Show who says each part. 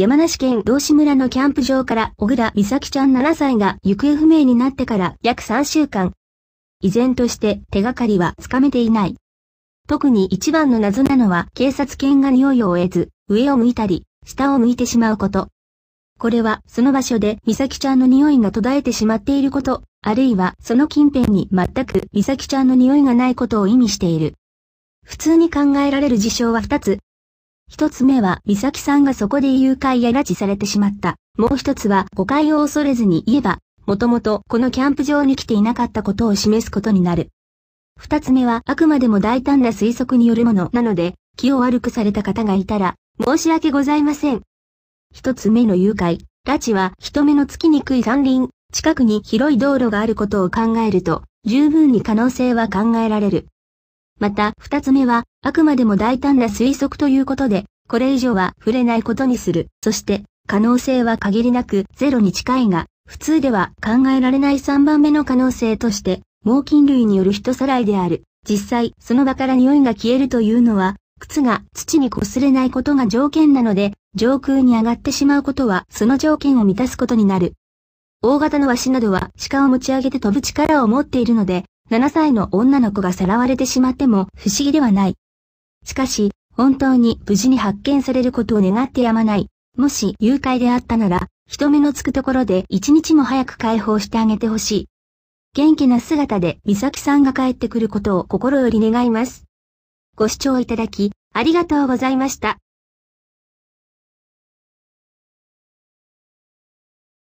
Speaker 1: 山梨県道志村のキャンプ場から小倉美咲ちゃん7歳が行方不明になってから約3週間。依然として手がかりはつかめていない。特に一番の謎なのは警察犬が匂いを得ず、上を向いたり、下を向いてしまうこと。これはその場所で美咲ちゃんの匂いが途絶えてしまっていること、あるいはその近辺に全く美咲ちゃんの匂いがないことを意味している。普通に考えられる事象は2つ、一つ目は美咲さんがそこで誘拐や拉致されてしまった。もう一つは誤解を恐れずに言えば、もともとこのキャンプ場に来ていなかったことを示すことになる。二つ目はあくまでも大胆な推測によるものなので、気を悪くされた方がいたら、申し訳ございません。一つ目の誘拐、拉致は人目のつきにくい山林、近くに広い道路があることを考えると、十分に可能性は考えられる。また、二つ目は、あくまでも大胆な推測ということで、これ以上は触れないことにする。そして、可能性は限りなくゼロに近いが、普通では考えられない三番目の可能性として、猛禽類による人さらいである。実際、その場から匂いが消えるというのは、靴が土に擦れないことが条件なので、上空に上がってしまうことはその条件を満たすことになる。大型のワシなどは鹿を持ち上げて飛ぶ力を持っているので、7歳の女の子がさらわれてしまっても不思議ではない。しかし、本当に無事に発見されることを願ってやまない。もし誘拐であったなら、人目のつくところで一日も早く解放してあげてほしい。元気な姿で美咲さんが帰ってくることを心より願います。ご視聴いただき、ありがとうございました。